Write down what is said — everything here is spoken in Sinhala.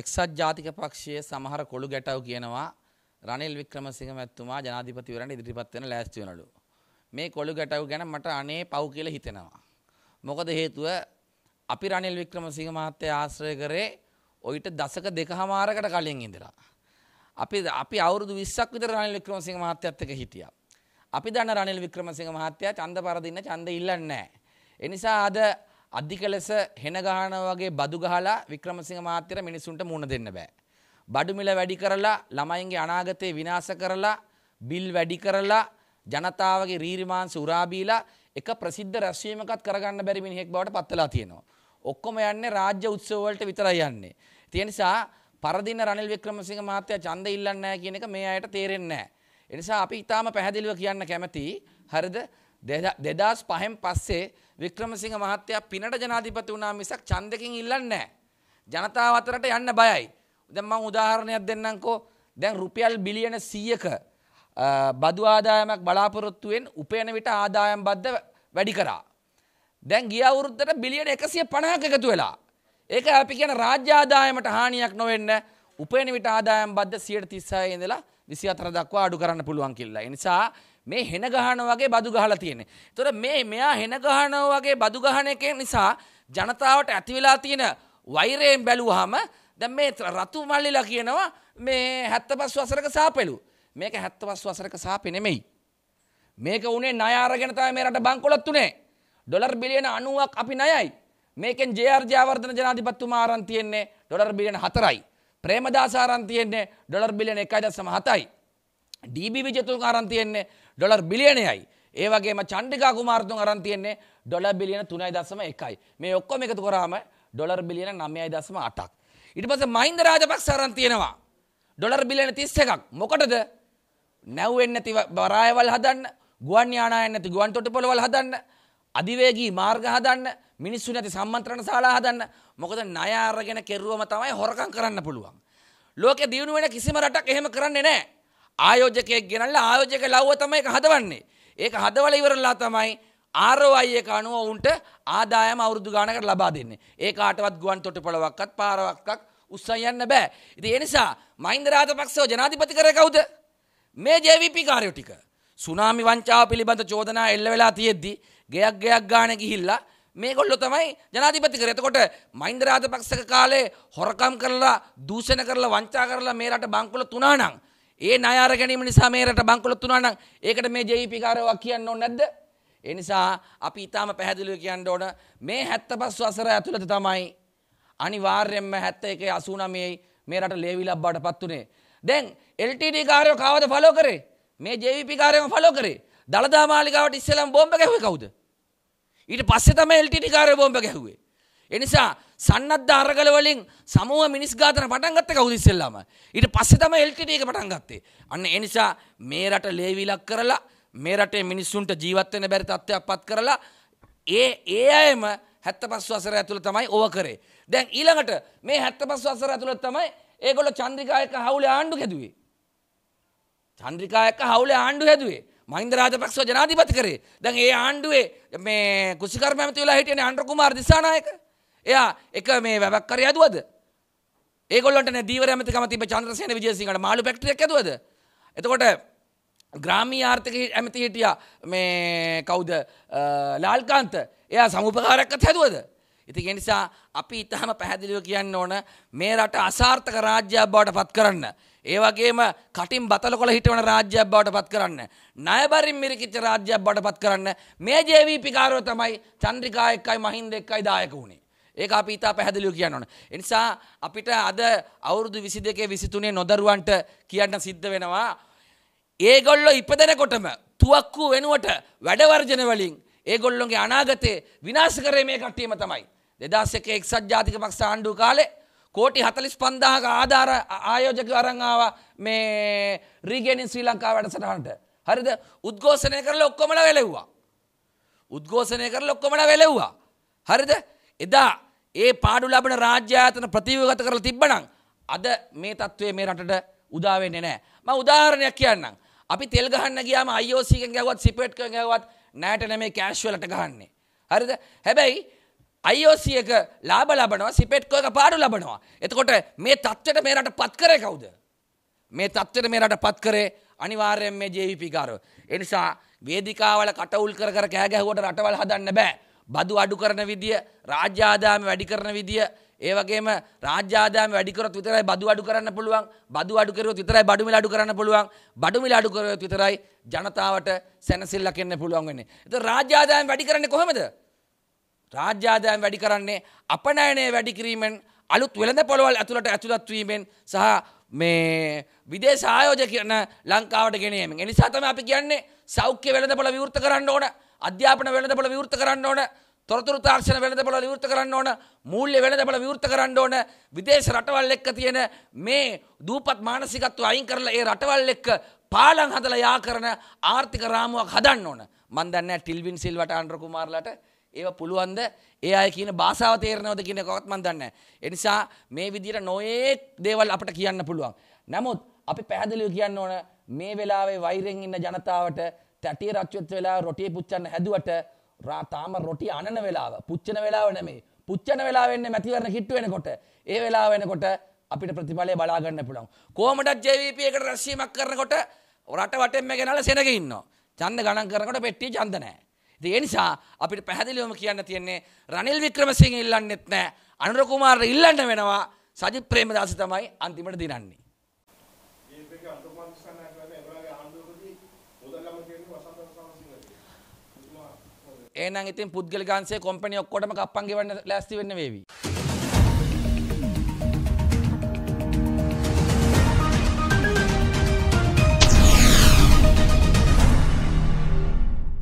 එක්සත් ජාතික පක්ෂයේ සමහර කොළු ගැටව් කියනවා රනිල් වික්‍රමසිංහ මැතිතුමා ජනාධිපතිවරණ ඉදිරිපත් වෙන ලෑස්ති වෙනලු. මේ කොළු ගැටව් ගැන මට අනේ පව් කියලා හිතෙනවා. මොකද හේතුව අපි රනිල් වික්‍රමසිංහ මහත්තයා ආශ්‍රය කරේ ඔයිට දසක දෙකහමාරකට කලින් ඉඳලා. අපි අපි අවුරුදු 20ක් විතර රනිල් වික්‍රමසිංහ මහත්තයත් එක්ක හිටියා. අපි දන්න රනිල් වික්‍රමසිංහ මහත්තයා ඡන්ද පරදින්න ඡන්ද ඉල්ලන්නේ නැහැ. ඒ නිසා අද අධික ලෙස හෙන ගහනවා වගේ බදු ගහලා වික්‍රමසිංහ මාත්‍යර මිනිසුන්ට මුණ දෙන්න බෑ. බඩු මිල වැඩි කරලා ළමයින්ගේ අනාගතය විනාශ කරලා බිල් වැඩි කරලා ජනතාවගේ රීරිමාංශ උරා බීලා එක ප්‍රසිද්ධ රැස්වීමකත් කරගන්න බැරි මිනිහෙක් බවට පත් වෙලා තියෙනවා. ඔක්කොම යන්නේ රාජ්‍ය උත්සව වලට විතරයි යන්නේ. ඒ නිසා පරදින රනිල් වික්‍රමසිංහ මහත්තයා ඡන්ද ඉල්ලන්නේ නැහැ කියන එක මේ අයට තේරෙන්නේ නැහැ. ඒ නිසා අපි ඊටාම පැහැදිලිව කියන්න කැමතියි. හරිද? දෙදස් පහෙන් පස්සේ වික්‍රමසිංහ මහත්තයා පිනට ජනාධිපති වුණා මිසක් ඡන්දකින් ඉල්ලන්නේ නැහැ. ජනතාව අතරට යන්න බයයි. දැන් මම උදාහරණයක් දෙන්නම්කෝ. දැන් රුපියල් බිලියන 100ක බදු ආදායමක් බලාපොරොත්තු වෙන උපයන විට ආදායම් බද්ද වැඩි කරා. දැන් ගිය අවුරුද්දට බිලියන 150ක එකතු වෙලා. ඒක අපි කියන රාජ්‍ය ආදායමට හානියක් නොවෙන්න උපයන විට ආදායම් බද්ද 36 ඉඳලා 24 දක්වා අඩු කරන්න පුළුවන් කියලා. ඒ නිසා මේ හෙන ගහන වගේ බදු ගහලා තියෙන්නේ. ඒතර මේ මෙයා හෙන ගහන වගේ බදු ගහන එක නිසා ජනතාවට ඇති වෙලා තියෙන වෛරයෙන් බැලුවාම දැන් මේ රතු මල්ලිලා කියනවා මේ 75 වසරක සාපෙළු. මේක 75 වසරක සාපෙ නෙමෙයි. මේක උනේ ණය අරගෙන තමයි මේ රට බංකොලොත් උනේ. ඩොලර් බිලියන 90ක් අපි ණයයි. මේකෙන් ජේ.ආර්. ජයවර්ධන ජනාධිපතිතුමා අරන් තියෙන්නේ ඩොලර් බිලියන 4යි. ප්‍රේමදාස අරන් තියෙන්නේ ඩොලර් බිලියන 1.7යි. ඩීබී විජේතුංග අරන් තියෙන්නේ ඩොලර් බිලියනයයි. ඒවගේම චන්ඩිකා කුමාර්තුන් අරන් තියෙන්නේ ඩොලර් බිලියන තුනයි දසම එකයි. මේ ඔක්කොම එකතු කරාම ඩොලර් බිලියන නමයයි දසම අටක්. ඉට පස මහින්ද රාජපක්ෂ අරන් තියෙනවා. ඩොලර් බිලියන තිස්ස එකක් මොකටද නැව්වෙන්න ඇති බරායවල් හදන්න ගුවන් යානායන්න ඇති ගුවන් තොටපොළවල් හදන්න අධිවේගී මාර්ග හදන්න මිනිස්සු නැති සම්මන්ත්‍රණ ශාලා හදන්න මොකද ණය අරගෙන කෙරුවම තමයි හොරකම් කරන්න පුළුවන්. ලෝකේ දියුණු වෙන කිසිම රටක් එහෙම කරන්නේ නැහැ. ආයෝජකයෙක් ගෙනල්ලා ආයෝජක ලව්ව තමයි ඒක හදවන්නේ. ඒක හදවල ඉවරලා තමයි ROI එක අනුව උන්ට ආදායම අවුරුදු ගානකට ලබා දෙන්නේ. ඒ කාටවත් ගුවන් තොටුපළවක්වත් පාරවක්වත් උස්සන් යන්න බෑ. ඉතින් ඒ නිසා මහින්ද රාජපක්ෂව ජනාධිපති කරේ කවුද? මේ JVP කාර්යෝ ටික. සුනාමි වංචාව පිළිබඳ චෝදනා එල්ල වෙලා තියෙද්දි ගයක් ගයක් ගාන ගිහිල්ලා මේගොල්ලෝ තමයි ජනාධිපති කරේ. එතකොට මහින්ද රාජපක්ෂක කාලේ හොරකම් කරලා දූෂණ කරලා වංචා කරලා මේ රට බංකොල තුනා නම් ඒ ණය අර ගැනීම නිසා මේ රට බංකොලොත් වුණා නම් ඒකට මේ ජේපී කාරයෝවා කියන්න ඕනේ නැද්ද? ඒ නිසා අපි ඊටාම පැහැදිලිව කියන්න ඕන මේ 75 වසර ඇතුළත තමයි අනිවාර්යයෙන්ම 71 89 මේ රට ලේවිලක් බවට පත් උනේ. දැන් LTD කාරයෝ කාවද ෆලෝ කරේ? මේ ජේපී කාරයෝම ෆලෝ කරේ. දළදා මාලිගාවට ඉස්සෙල්ලාම බෝම්බ ගැහුවේ කවුද? ඊට පස්සේ තමයි LTD කාරයෝ බෝම්බ ගැහුවේ. එනිසා සන්නද්ධ අරගල වලින් සමූහ මිනිස් ඝාතන පටන් ගත්තේ කවුද ඉස්සෙල්ලාම? ඊට පස්සේ තමයි එල්ටීටී එක පටන් ගත්තේ. අන්න ඒ නිසා මේ රට ලේවිලක් කරලා මේ රටේ මිනිස්සුන්ට ජීවත් වෙන්න බැරි තත්ත්වයක් පත් කරලා ඒ ඒ අයම 75 වසර ඇතුළේ තමයි ඕව කරේ. දැන් ඊළඟට මේ 75 වසර ඇතුළේ තමයි ඒගොල්ලෝ චන්ද්‍රිකායක හවුලේ ආණ්ඩු හැදුවේ. චන්ද්‍රිකායක හවුලේ ආණ්ඩු හැදුවේ. මහින්ද රාජපක්ෂව ජනාධිපති කරේ. දැන් ඒ ආණ්ඩුවේ මේ කුසිකර්ම ඇමති වෙලා හිටියනේ අනුර කුමාර දිසානායක. එයා එක මේ වැවක් කරේ ඇදුවද? ඒගොල්ලන්ට නේ දීවර ඇමතිකම තිබ්බ චන්ද්‍රසේන විජේසිංහට මාළු ෆැක්ටරියක් ඇදුවද? එතකොට ග්‍රාමීය ආර්ථික ඇමති හිටියා මේ කවුද ලාල්කාන්ත එයා සමුපකාරයක්වත් හැදුවද? ඉතින් ඒ නිසා අපි ඊටම පැහැදිලිව කියන්න ඕන මේ රට අසාර්ථක රාජ්‍යයක් බවට පත් කරන්න. ඒ වගේම කටින් බතලකොළ හිටවන රාජ්‍යයක් බවට පත් කරන්න. ණයබරින් මිරිකිච්ච රාජ්‍යයක් බවට පත් කරන්න. මේ ජේවීපී කාරයෝ තමයි චන්ද්‍රිකා එක්කයි මහින්ද එක්කයි දායක වුණේ. ඒක අපි ඉතා පැහැදිලිව කියන්න ඕන. ඒ නිසා අපිට අද අවුරුදු 22 23 නොදරුවන්ට කියන්න සිද්ධ වෙනවා ඒගොල්ලෝ ඉපදෙනකොටම තුවක්කු වෙනුවට වැඩ වර්ජන වලින් ඒගොල්ලොන්ගේ අනාගතේ විනාශ කරේ මේ කට්ටියම තමයි. 2001 එක්සත් ජාතික පක්ෂ ආණ්ඩුව කාලේ කෝටි 45000ක ආධාර ආයෝජක අරන් ආවා මේ රීගෙනින් ශ්‍රී ලංකාව වැඩසටහනට. හරිද? උද්ඝෝෂණය කරලා ඔක්කොමලා වෙලෙව්වා. උද්ඝෝෂණය කරලා ඔක්කොමලා වෙලෙව්වා. හරිද? එදා ඒ පාඩු ලබන රාජ්‍යායතන ප්‍රතිවගත කරලා තිබ්බනම් අද මේ තත්ත්වයේ මේ රටට උදා වෙන්නේ නැහැ. මම උදාහරණයක් කියන්නම්. අපි තෙල් ගහන්න ගියාම IOC එකෙන් ගැවුවත් සිපෙට් e එකෙන් ගැවුවත් නෑට නෙමෙයි කෑෂ් වලට ගහන්නේ. හරිද? හැබැයි IOC එක ලාභ ලබනවා සිපෙට් e එක පාඩු ලබනවා. එතකොට මේ තත්ත්වයට මේ රට පත් කරේ කවුද? මේ තත්ත්වයට මේ රට පත් කරේ අනිවාර්යෙන් මේ JVP කාරෝ. ඒ නිසා වේදිකාවල කටවුල් කර කර කෑ ගැහුවට රටවල් හදන්න බෑ. බදු අඩු කරන විදිය රාජ්‍යාදාම වැඩි කරන විදිය ඒවගේම රාජ්‍යාදාම වැඩිකරොත් විතරයි බදු අඩු කරන්න පුළුවන් බදු අඩු කරොත් විතරයි බඩු මිල අඩු කරන්න පුළුවන් බඩු මිල අඩු කරොත් විතරයි ජනතාවට සැනසෙල්ලක් එන්න පුළුවන් වෙන්නේ. ඒතර රාජ්‍යාදාම වැඩි කරන්නේ කොහොමද? රාජ්‍යාදායම් වැඩි කරන්නේ අපනයනය වැඩි කිරීමෙන් අලුත් වෙළඳ පොළවල් ඇතුළට ඇතුළත් වීමෙන් සහ මේ විදේශ ආයෝජ කියන ලංකාවට ගෙනීමෙන්. එනිසා තමයි අපි කියන්නේ සෞඛ්‍ය වෙළඳ පොළ විවෘත කරන්න ඕන. අධ්‍යාපන වෙළඳපොළ විවෘත කරන්න ඕන තොරතුරු තාක්ෂණ වෙළඳපොළ විවෘත කරන්න ඕන මූල්‍ය වෙළඳපොළ විවෘත කරන්න ඕන විදේශ රටවල් එක්ක තියෙන මේ දූපත් මානසිකත්ව අයින් කරලා ඒ රටවල් එක්ක පාලං හදලා යා කරන ආර්ථික රාමුවක් හදන්න ඕන මන් දන්නේ ටිල්වින් සිල්වට ආන්ඩ්‍ර කුමාරලාට ඒව පුළුවන්ද ඒ අය කියන භාෂාව තේරෙනවද කියන එකවත් මන් දන්නේ නැහැ. ඒ නිසා මේ විදිහට නොයේක් දේවල් අපිට කියන්න පුළුවන්. නමුත් අපි පැහැදිලිව කියන්න ඕන මේ වෙලාවේ වෛරෙන් ඉන්න ජනතාවට තැටිය රච්චුත් වෙලා රොටිය පුච්චන්න හැදුවට තාම රොටි අනන වෙලාව පුච්චන වෙලාව නෙමේ පුච්චන වෙලා වෙන්න මැතිවරණ කිට්ටු වෙනකොට ඒ වෙලාව වෙනකොට අපිට ප්‍රතිඵලය බලා ගන්න පුළුවන්. කොහොමඩක් JVP එකට රැස්වීමක් කරනකොට රට වටෙන්ම ගෙනල්ලා සෙනග ඉන්නවා. ඡන්ද ගණන් කරනකොට පෙට්ටිය ඡන්ද නැහැ. ඉතින් ඒ නිසා අපිට පැහැදිලිවම කියන්න තියෙන්නේ රනිල් වික්‍රමසිංහ ඉල්ලන්නෙත් නැහැ. අනුර කුමාරට ඉල්ලන්න වෙනවා. සජිත් ප්‍රේමදාස තමයි අන්තිමට දිනන්නේ. එහෙනම් ඉතින් පුද්ගලික අංශයේ කම්පැනි ඔක්කොටම කප්පම් ගෙවන්න ලෑස්ති වෙන්න වේවි